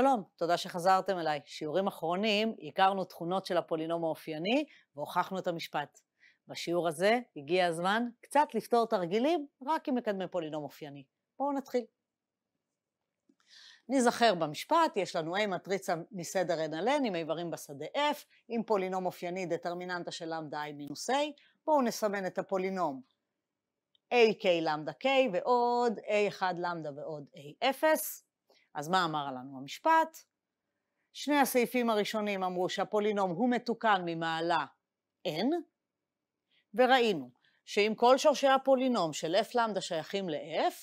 שלום, תודה שחזרתם אליי. שיעורים אחרונים, הכרנו תכונות של הפולינום האופייני והוכחנו את המשפט. בשיעור הזה הגיע הזמן קצת לפתור תרגילים רק עם מקדמי פולינום אופייני. בואו נתחיל. ניזכר במשפט, יש לנו A מטריצה מסדר n על n עם איברים בשדה f, עם פולינום אופייני דטרמיננטה של למדה i מינוס a, בואו נסמן את הפולינום ak למדה k ועוד a1 למדה ועוד a0, אז מה אמר לנו המשפט? שני הסעיפים הראשונים אמרו שהפולינום הוא מתוקן ממעלה n, וראינו שאם כל שורשי הפולינום של f למדה שייכים ל-f,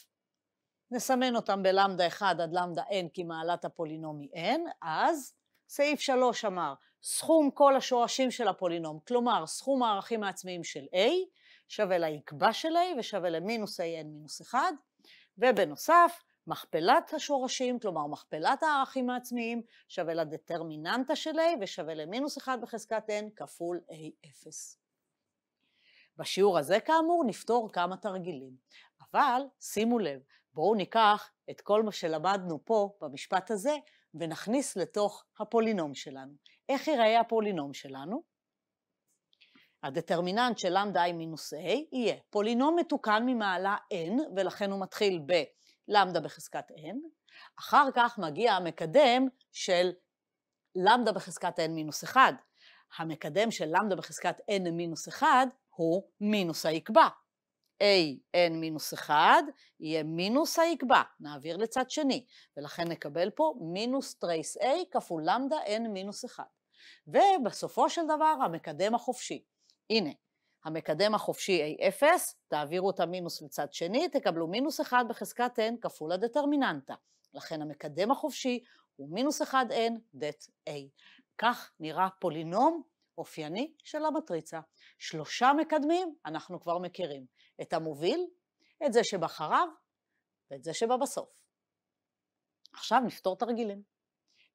נסמן אותם בלמדה 1 עד למדה n כי מעלת הפולינום היא n, אז סעיף 3 אמר סכום כל השורשים של הפולינום, כלומר סכום הערכים העצמיים של a שווה ליקבע של a ושווה למינוס a n מינוס 1, ובנוסף מכפלת השורשים, כלומר מכפלת הערכים העצמיים, שווה לדטרמיננטה של A ושווה למינוס 1 בחזקת n כפול A0. בשיעור הזה כאמור נפתור כמה תרגילים, אבל שימו לב, בואו ניקח את כל מה שלמדנו פה במשפט הזה ונכניס לתוך הפולינום שלנו. איך ייראה הפולינום שלנו? הדטרמיננט של למדה i מינוס a יהיה פולינום מתוקן ממעלה n, ולכן הוא מתחיל ב... למדה בחזקת n, אחר כך מגיע המקדם של למדה בחזקת n מינוס 1. המקדם של למדה בחזקת n מינוס 1 הוא מינוס היקבע. a n מינוס 1 יהיה מינוס היקבע, נעביר לצד שני, ולכן נקבל פה מינוס טרייס a כפול למדה n מינוס 1. ובסופו של דבר המקדם החופשי. הנה, המקדם החופשי A0, תעבירו את המינוס לצד שני, תקבלו מינוס 1 בחזקת n כפול הדטרמיננטה. לכן המקדם החופשי הוא מינוס 1n דט a. כך נראה פולינום אופייני של המטריצה. שלושה מקדמים אנחנו כבר מכירים, את המוביל, את זה שבחריו ואת זה שבבסוף. עכשיו נפתור תרגילים.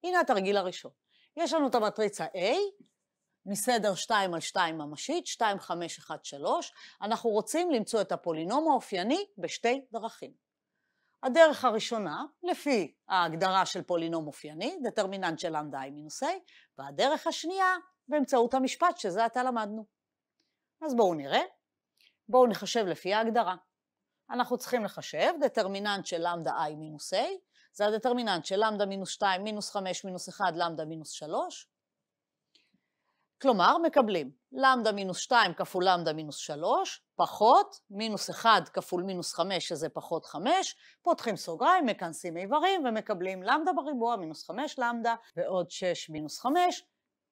הנה התרגיל הראשון. יש לנו את המטריצה A, מסדר 2 על 2 ממשית, 2, 5, 1, 3, אנחנו רוצים למצוא את הפולינום האופייני בשתי דרכים. הדרך הראשונה, לפי ההגדרה של פולינום אופייני, דטרמיננט של למדה לנדאי מינוס A, והדרך השנייה, באמצעות המשפט שזה עתה למדנו. אז בואו נראה. בואו נחשב לפי ההגדרה. אנחנו צריכים לחשב דטרמיננט של למדה i מינוס a, זה הדטרמיננט של למדה מינוס 2 מינוס 5 מינוס 1 למדה מינוס 3, כלומר, מקבלים למדה מינוס 2 כפול למדה מינוס 3, פחות מינוס 1 כפול מינוס 5, שזה פחות 5, פותחים סוגריים, מכנסים איברים ומקבלים למדה בריבוע מינוס 5 למדה ועוד 6 מינוס 5,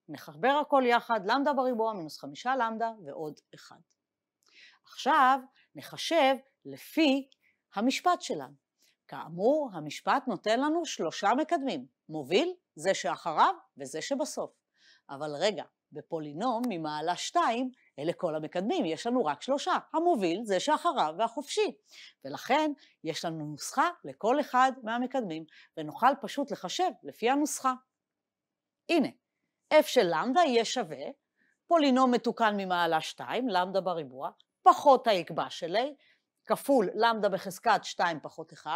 נחבר הכל יחד, למדה בריבוע מינוס 5 למדה ועוד 1. עכשיו נחשב לפי המשפט שלנו. כאמור, המשפט נותן לנו שלושה מקדמים, מוביל, זה שאחריו וזה שבסוף. אבל רגע, בפולינום ממעלה 2, אלה כל המקדמים, יש לנו רק שלושה, המוביל, זה שאחריו והחופשי. ולכן יש לנו נוסחה לכל אחד מהמקדמים, ונוכל פשוט לחשב לפי הנוסחה. הנה, f של למדה יהיה שווה, פולינום מתוקן ממעלה 2, למדה בריבוע, פחות היקבע של a, כפול למדה בחזקת 2 פחות 1,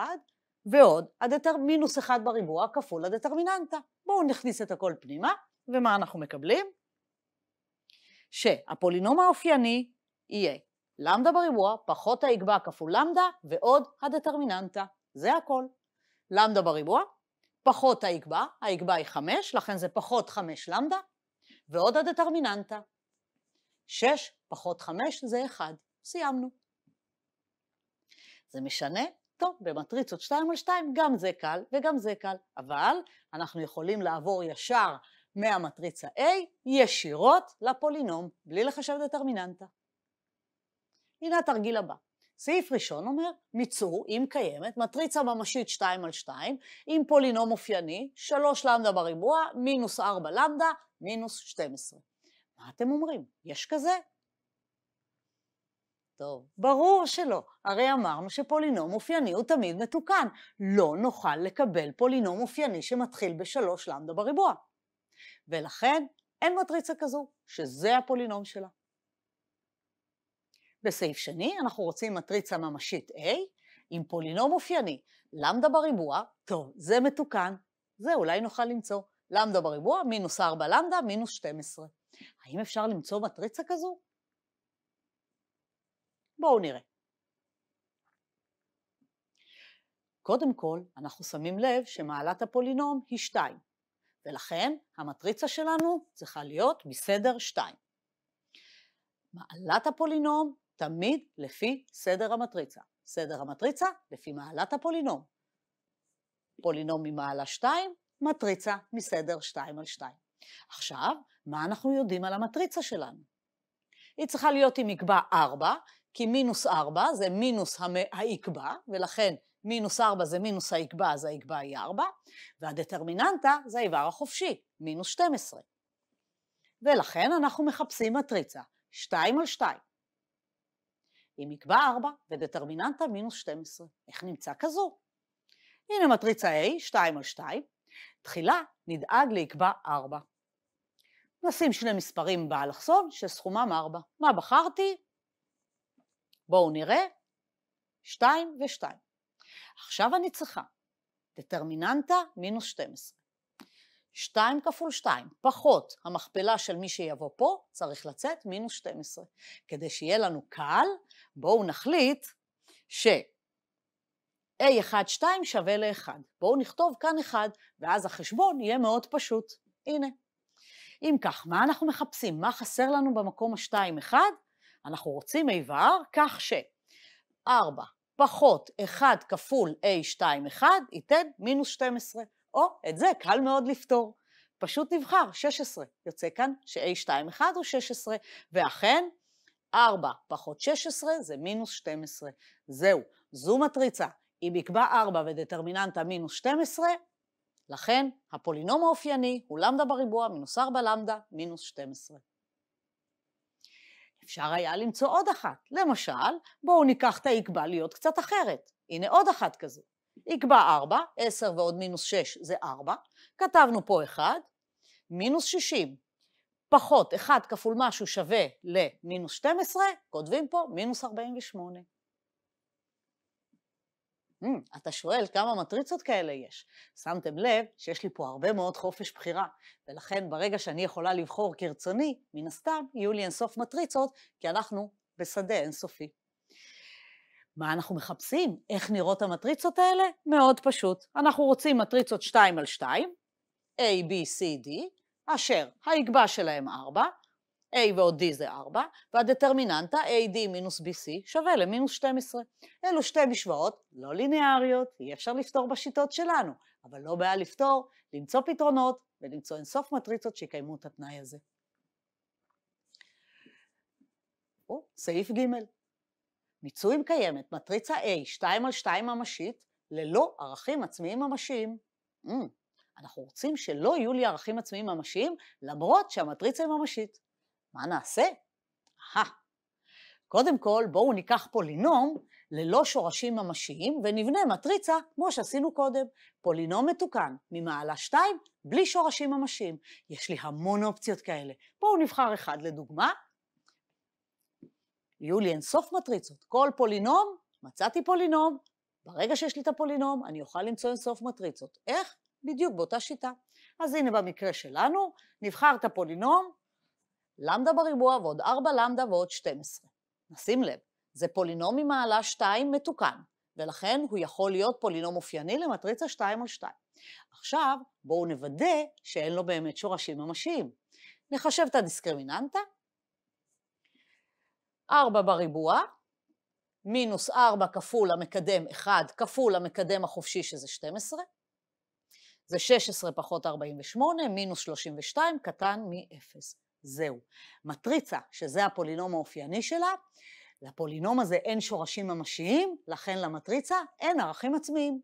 ועוד הדטר, מינוס 1 בריבוע כפול הדטרמיננטה. בואו נכניס את הכל פנימה, ומה אנחנו מקבלים? שהפולינום האופייני יהיה למדה בריבוע פחות העגבה כפול למדה ועוד הדטרמיננטה. זה הכל. למדה בריבוע פחות העגבה, העגבה היא 5, לכן זה פחות 5 למדה, ועוד הדטרמיננטה. 6 פחות 5 זה 1. סיימנו. זה משנה? טוב, במטריצות 2 על 2 גם זה קל וגם זה קל, אבל אנחנו יכולים לעבור ישר מהמטריצה A ישירות לפולינום, בלי לחשב דטרמיננטה. הנה התרגיל הבא. סעיף ראשון אומר, מיצור, אם קיימת, מטריצה ממשית 2 על 2, עם פולינום אופייני, 3 למדה בריבוע, מינוס 4 למדה, מינוס 12. מה אתם אומרים? יש כזה? טוב, ברור שלא. הרי אמרנו שפולינום אופייני הוא תמיד מתוקן. לא נוכל לקבל פולינום אופייני שמתחיל ב-3 למדה בריבוע. ולכן אין מטריצה כזו, שזה הפולינום שלה. בסעיף שני אנחנו רוצים מטריצה ממשית A עם פולינום אופייני, למדה בריבוע, טוב, זה מתוקן, זה אולי נוכל למצוא, למדה בריבוע, מינוס 4 למדה, מינוס 12. האם אפשר למצוא מטריצה כזו? בואו נראה. קודם כל, אנחנו שמים לב שמעלת הפולינום היא 2. ולכן המטריצה שלנו צריכה להיות בסדר 2. מעלת הפולינום תמיד לפי סדר המטריצה. סדר המטריצה לפי מעלת הפולינום. פולינום ממעלה 2, מטריצה מסדר 2 על 2. עכשיו, מה אנחנו יודעים על המטריצה שלנו? היא צריכה להיות עם מקבע 4, כי מינוס 4 זה מינוס המ... העקבע, ולכן מינוס 4 זה מינוס היקבע, אז היקבע היא 4, והדטרמיננטה זה האיבר החופשי, מינוס 12. ולכן אנחנו מחפשים מטריצה 2 על 2, עם עקבה 4 ודטרמיננטה מינוס 12. איך נמצא כזו? הנה מטריצה A, 2 על 2, תחילה נדאג ליקבע 4. נשים שני מספרים באלכסון שסכומם 4. מה בחרתי? בואו נראה, 2 ו-2. עכשיו אני צריכה דטרמיננטה מינוס 12. 2 כפול 2 פחות המכפלה של מי שיבוא פה, צריך לצאת מינוס 12. כדי שיהיה לנו קל, בואו נחליט ש... A1-2 שווה ל-1. בואו נכתוב כאן 1, ואז החשבון יהיה מאוד פשוט. הנה. אם כך, מה אנחנו מחפשים? מה חסר לנו במקום ה-2-1? אנחנו רוצים איבר כך ש-4 פחות 1 כפול A21 ייתן מינוס 12, או את זה קל מאוד לפתור. פשוט נבחר 16, יוצא כאן ש-A21 הוא 16, ואכן 4 פחות 16 זה מינוס 12. זהו, זו מטריצה. אם יקבע 4 ודטרמיננטה מינוס 12, לכן הפולינום האופייני הוא למדה בריבוע מינוס 4 למדה מינוס 12. אפשר היה למצוא עוד אחת. למשל, בואו ניקח את היקבע להיות קצת אחרת. הנה עוד אחת כזו. יקבע 4, 10 ועוד מינוס 6 זה 4. כתבנו פה 1, מינוס 60 פחות 1 כפול משהו שווה למינוס 12, כותבים פה מינוס 48. Mm, אתה שואל כמה מטריצות כאלה יש. שמתם לב שיש לי פה הרבה מאוד חופש בחירה, ולכן ברגע שאני יכולה לבחור כרצוני, מן הסתם יהיו לי אינסוף מטריצות, כי אנחנו בשדה אינסופי. מה אנחנו מחפשים? איך נראות המטריצות האלה? מאוד פשוט. אנחנו רוצים מטריצות 2 על 2, A, B, C, D, אשר העגבה שלהם 4, A ועוד D זה 4, והדטרמיננטה AD מינוס BC שווה למינוס 12. אלו שתי משוואות לא ליניאריות, אי אפשר לפתור בשיטות שלנו, אבל לא בעיה לפתור, למצוא פתרונות ולמצוא אינסוף מטריצות שיקיימו את התנאי הזה. או, סעיף ג' מיצוי אם קיימת מטריצה A 2 על 2 ממשית ללא ערכים עצמיים ממשיים. Mm, אנחנו רוצים שלא יהיו לי ערכים עצמיים ממשיים למרות שהמטריצה היא ממשית. מה נעשה? אהה. קודם כל, בואו ניקח פולינום ללא שורשים ממשיים ונבנה מטריצה כמו שעשינו קודם. פולינום מתוקן ממעלה 2 בלי שורשים ממשיים. יש לי המון אופציות כאלה. בואו נבחר אחד לדוגמה. יהיו לי אינסוף מטריצות. כל פולינום, מצאתי פולינום, ברגע שיש לי את הפולינום, אני אוכל למצוא אינסוף מטריצות. איך? בדיוק באותה שיטה. אז הנה במקרה שלנו, נבחר את הפולינום, למדה בריבוע ועוד 4 למדה ועוד 12. נשים לב, זה פולינום ממעלה 2 מתוקן, ולכן הוא יכול להיות פולינום אופייני למטריצה 2 על 2. עכשיו, בואו נוודא שאין לו באמת שורשים ממשיים. נחשב את הדיסקרימיננטה. 4 בריבוע, מינוס 4 כפול המקדם 1 כפול המקדם החופשי שזה 12, זה 16 פחות 48, מינוס 32 קטן מ-0. זהו. מטריצה, שזה הפולינום האופייני שלה, לפולינום הזה אין שורשים ממשיים, לכן למטריצה אין ערכים עצמיים.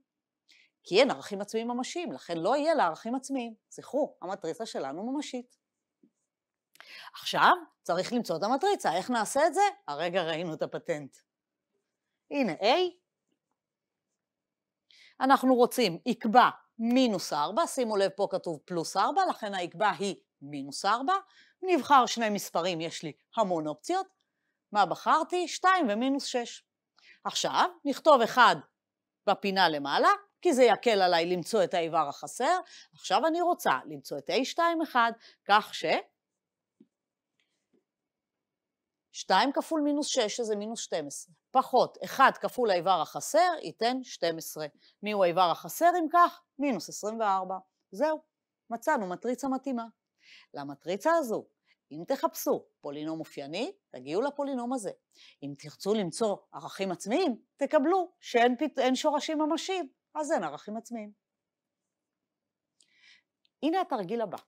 כי אין ערכים עצמיים ממשיים, לכן לא יהיה לה ערכים עצמיים. זכרו, המטריצה שלנו ממשית. עכשיו צריך למצוא את המטריצה, איך נעשה את זה? הרגע ראינו את הפטנט. הנה A, אנחנו רוצים יקבע מינוס 4, שימו לב פה כתוב פלוס 4, לכן היקבע היא מינוס 4, נבחר שני מספרים, יש לי המון אופציות. מה בחרתי? 2 ומינוס 6. עכשיו, נכתוב 1 בפינה למעלה, כי זה יקל עליי למצוא את האיבר החסר. עכשיו אני רוצה למצוא את a 2 1 כך ש... 2 כפול מינוס 6, שזה מינוס 12, פחות 1 כפול האיבר החסר, ייתן 12. מיהו האיבר החסר, אם כך? מינוס 24. זהו, מצאנו מטריצה מתאימה. למטריצה הזו אם תחפשו פולינום אופייני, תגיעו לפולינום הזה. אם תרצו למצוא ערכים עצמיים, תקבלו שאין פת... שורשים ממשיים, אז אין ערכים עצמיים. הנה התרגיל הבא.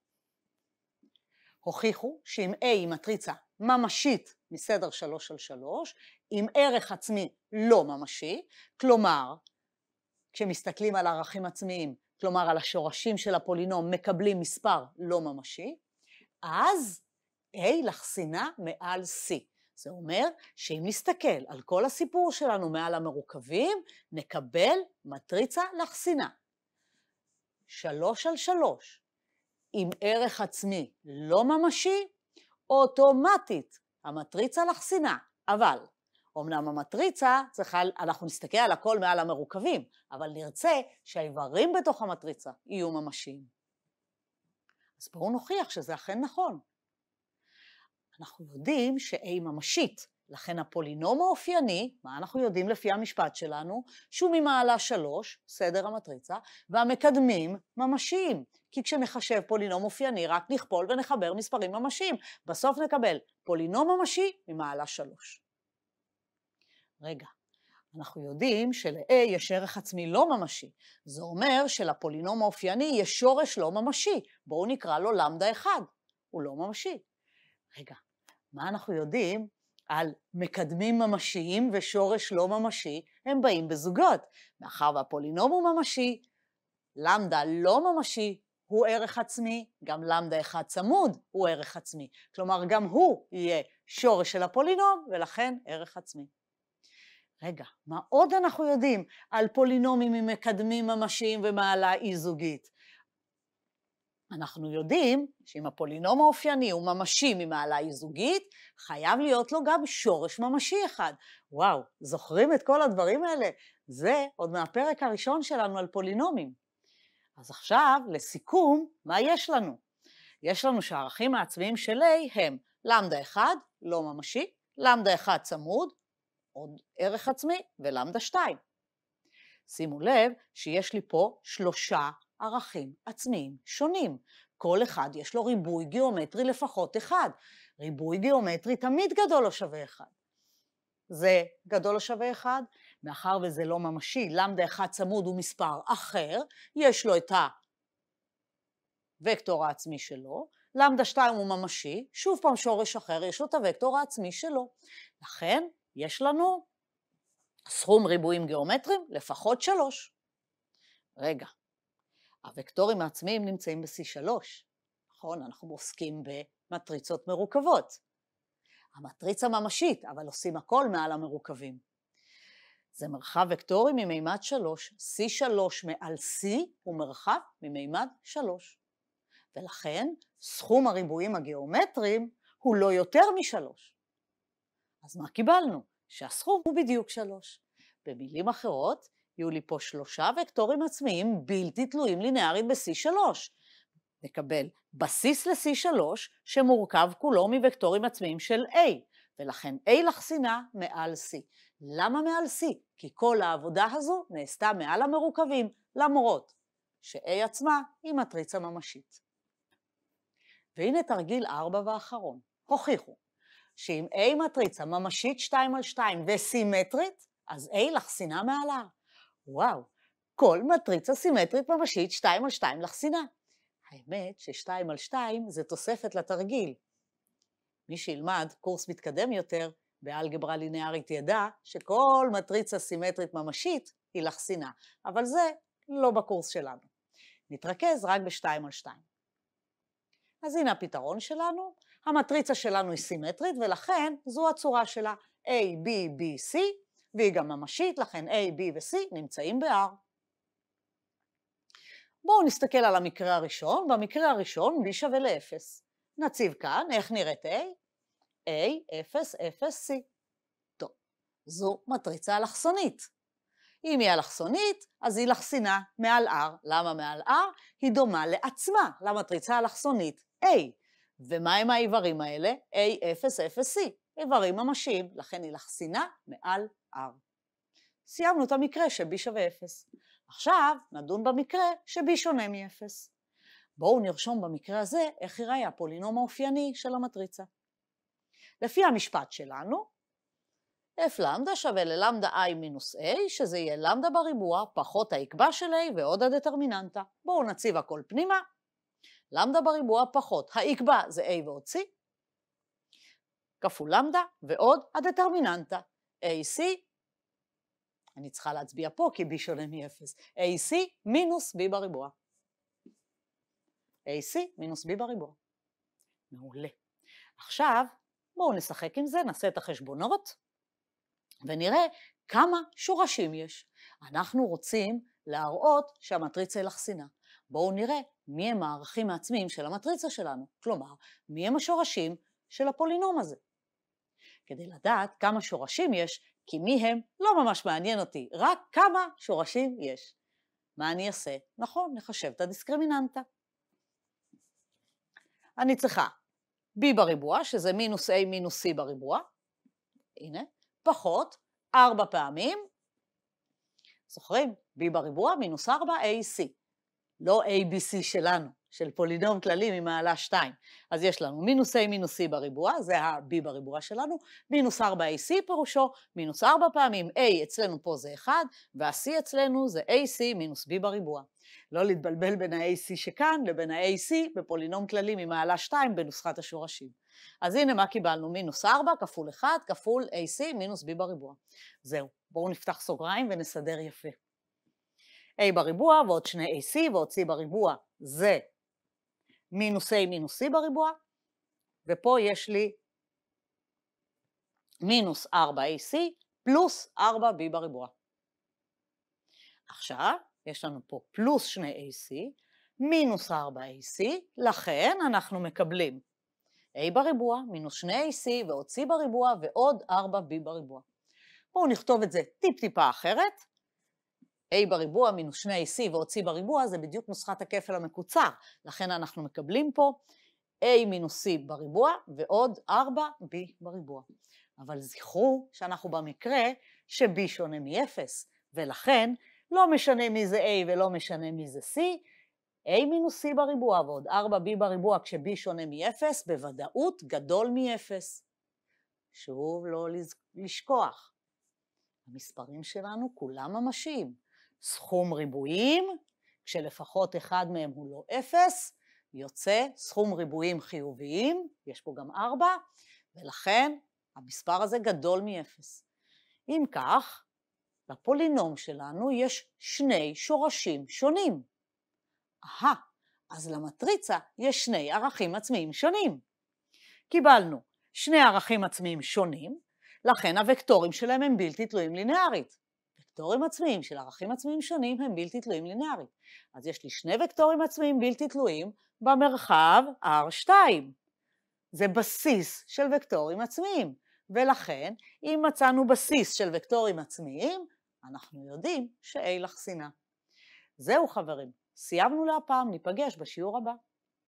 הוכיחו שאם A היא מטריצה ממשית מסדר 3 על 3, עם ערך עצמי לא ממשי, כלומר, כשמסתכלים על ערכים עצמיים, כלומר על השורשים של הפולינום, מקבלים מספר לא ממשי, אז A לחסינה מעל C. זה אומר שאם נסתכל על כל הסיפור שלנו מעל המרוכבים, נקבל מטריצה לחסינה. שלוש על שלוש, עם ערך עצמי לא ממשי, אוטומטית המטריצה לחסינה, אבל אמנם המטריצה צריכה, אנחנו נסתכל על הכל מעל המרוכבים, אבל נרצה שהאיברים בתוך המטריצה יהיו ממשיים. אז בואו נוכיח שזה אכן נכון. אנחנו יודעים ש-A ממשית, לכן הפולינום האופייני, מה אנחנו יודעים לפי המשפט שלנו? שהוא ממעלה 3, סדר המטריצה, והמקדמים ממשיים. כי כשנחשב פולינום אופייני, רק נכפול ונחבר מספרים ממשיים. בסוף נקבל פולינום ממשי ממעלה 3. רגע, אנחנו יודעים של-A יש ערך עצמי לא ממשי. זה אומר שלפולינום האופייני יש שורש לא ממשי. בואו נקרא לו למדה 1. הוא לא ממשי. רגע, מה אנחנו יודעים על מקדמים ממשיים ושורש לא ממשי, הם באים בזוגות. מאחר והפולינום הוא ממשי, למדה לא ממשי הוא ערך עצמי, גם למדה אחד צמוד הוא ערך עצמי. כלומר, גם הוא יהיה שורש של הפולינום, ולכן ערך עצמי. רגע, מה עוד אנחנו יודעים על פולינומים עם מקדמים ממשיים ומעלה אי-זוגית? אנחנו יודעים שאם הפולינום האופייני הוא ממשי ממעלה אי-זוגית, חייב להיות לו גם שורש ממשי אחד. וואו, זוכרים את כל הדברים האלה? זה עוד מהפרק הראשון שלנו על פולינומים. אז עכשיו, לסיכום, מה יש לנו? יש לנו שהערכים העצמיים של A הם למדה 1, לא ממשי, למדה 1 צמוד, עוד ערך עצמי, ולמדה 2. שימו לב שיש לי פה שלושה ערכים עצמיים שונים. כל אחד יש לו ריבוי גיאומטרי לפחות אחד. ריבוי גיאומטרי תמיד גדול או לא שווה אחד. זה גדול או לא שווה אחד, מאחר וזה לא ממשי, למדה אחד צמוד הוא מספר אחר, יש לו את הוקטור העצמי שלו, למדה 2 הוא ממשי, שוב פעם שורש אחר, יש לו את הוקטור העצמי שלו. לכן, יש לנו סכום ריבועים גיאומטריים, לפחות שלוש. רגע, הוקטורים העצמיים נמצאים ב-C3, נכון? אנחנו עוסקים במטריצות מרוכבות. המטריצה ממשית, אבל עושים הכל מעל המרוכבים. זה מרחב וקטורי ממימד 3, C3 מעל C הוא מרחב ממימד 3. ולכן סכום הריבועים הגיאומטריים הוא לא יותר משלוש. אז מה קיבלנו? שהסכום הוא בדיוק שלוש. במילים אחרות, יהיו לי פה שלושה וקטורים עצמיים בלתי תלויים לינארית ב-C3. נקבל בסיס ל-C3 שמורכב כולו מוקטורים עצמיים של A, ולכן A לחסינה מעל C. למה מעל C? כי כל העבודה הזו נעשתה מעל המרוכבים, למרות ש-A עצמה היא מטריצה ממשית. והנה תרגיל 4 ואחרון. הוכיחו שאם A מטריצה ממשית 2 על 2 וסימטרית, אז A לחסינה מעלה. וואו, כל מטריצה סימטרית ממשית 2 על 2 לחסינה. האמת ש-2 על 2 זה תוספת לתרגיל. מי שילמד קורס מתקדם יותר באלגברה לינארית ידע שכל מטריצה סימטרית ממשית היא לחסינה, אבל זה לא בקורס שלנו. נתרכז רק ב-2 על 2. אז הנה הפתרון שלנו, המטריצה שלנו היא סימטרית ולכן זו הצורה שלה A, B, B, C, והיא גם ממשית, לכן A, B ו-C נמצאים ב-R. בואו נסתכל על המקרה הראשון, במקרה הראשון B שווה ל-0. נציב כאן, איך נראית A? A, 0, 0, C. טוב, זו מטריצה אלכסונית. אם היא אלכסונית, אז היא לחסינה מעל R. למה מעל R? היא דומה לעצמה, למטריצה האלכסונית A. ומה הם האיברים האלה? A, 0, 0, C. איברים ממשיים, לכן היא לחסינה מעל R. סיימנו את המקרה ש-B שווה 0. עכשיו נדון במקרה ש-B שונה מ-0. בואו נרשום במקרה הזה איך ייראה הפולינום האופייני של המטריצה. לפי המשפט שלנו, f למדה שווה ללמדה i מינוס a, שזה יהיה למדה בריבוע פחות העקבה של a ועוד הדטרמיננטה. בואו נציב הכל פנימה. למדה בריבוע פחות העקבה זה a ועוד c, כפול למדה ועוד הדטרמיננטה, AC, אני צריכה להצביע פה כי B שונה מ-0, AC מינוס B בריבוע. AC מינוס B בריבוע. מעולה. עכשיו, בואו נשחק עם זה, נעשה את החשבונות, ונראה כמה שורשים יש. אנחנו רוצים להראות שהמטריצה היא אלכסינה. בואו נראה מי הם הערכים העצמיים של המטריצה שלנו, כלומר, מי הם השורשים של הפולינום הזה. כדי לדעת כמה שורשים יש, כי מי הם לא ממש מעניין אותי, רק כמה שורשים יש. מה אני אעשה? נכון, נחשב את הדיסקרימיננטה. אני צריכה b בריבוע, שזה מינוס a מינוס c בריבוע, הנה, פחות ארבע פעמים, זוכרים? b בריבוע מינוס 4 ac. לא ABC שלנו, של פולינום כללי ממעלה 2. אז יש לנו מינוס A מינוס C בריבוע, זה ה-B בריבוע שלנו, מינוס 4AC פירושו מינוס 4 פעמים, A אצלנו פה זה 1, וה-C אצלנו זה AC מינוס B בריבוע. לא להתבלבל בין ה-AC שכאן לבין ה-AC בפולינום כללי ממעלה 2 בנוסחת השורשים. אז הנה מה קיבלנו, מינוס 4 כפול 1 כפול AC מינוס B בריבוע. זהו, בואו נפתח סוגריים ונסדר יפה. a בריבוע ועוד שני ac ועוד c בריבוע זה מינוס a מינוס c בריבוע, ופה יש לי מינוס 4ac פלוס 4b בריבוע. עכשיו, יש לנו פה פלוס שני ac מינוס 4ac, לכן אנחנו מקבלים a בריבוע מינוס שני ac ועוד c בריבוע ועוד 4b בריבוע. בואו נכתוב את זה טיפ-טיפה אחרת, a בריבוע מינוס שני ac ועוד c בריבוע זה בדיוק נוסחת הכפל המקוצר, לכן אנחנו מקבלים פה a מינוס c בריבוע ועוד 4b בריבוע. אבל זכרו שאנחנו במקרה ש-b שונה מ-0, ולכן לא משנה מי זה a ולא משנה מי זה c, a מינוס c בריבוע ועוד 4b בריבוע כש-b שונה מ-0, בוודאות גדול מ-0. שוב, לא לשכוח, המספרים שלנו כולם ממשיים. סכום ריבועים, כשלפחות אחד מהם הוא לא אפס, יוצא סכום ריבועים חיוביים, יש פה גם ארבע, ולכן המספר הזה גדול מאפס. אם כך, לפולינום שלנו יש שני שורשים שונים. אהה, אז למטריצה יש שני ערכים עצמיים שונים. קיבלנו שני ערכים עצמיים שונים, לכן הוקטורים שלהם הם בלתי תלויים לינארית. וקטורים עצמיים של ערכים עצמיים שונים הם בלתי תלויים לינארית. אז יש לי שני וקטורים עצמיים בלתי תלויים במרחב R2. זה בסיס של וקטורים עצמיים, ולכן אם מצאנו בסיס של וקטורים עצמיים, אנחנו יודעים ש-A לחסינה. זהו חברים, סיימנו להפעם, ניפגש בשיעור הבא.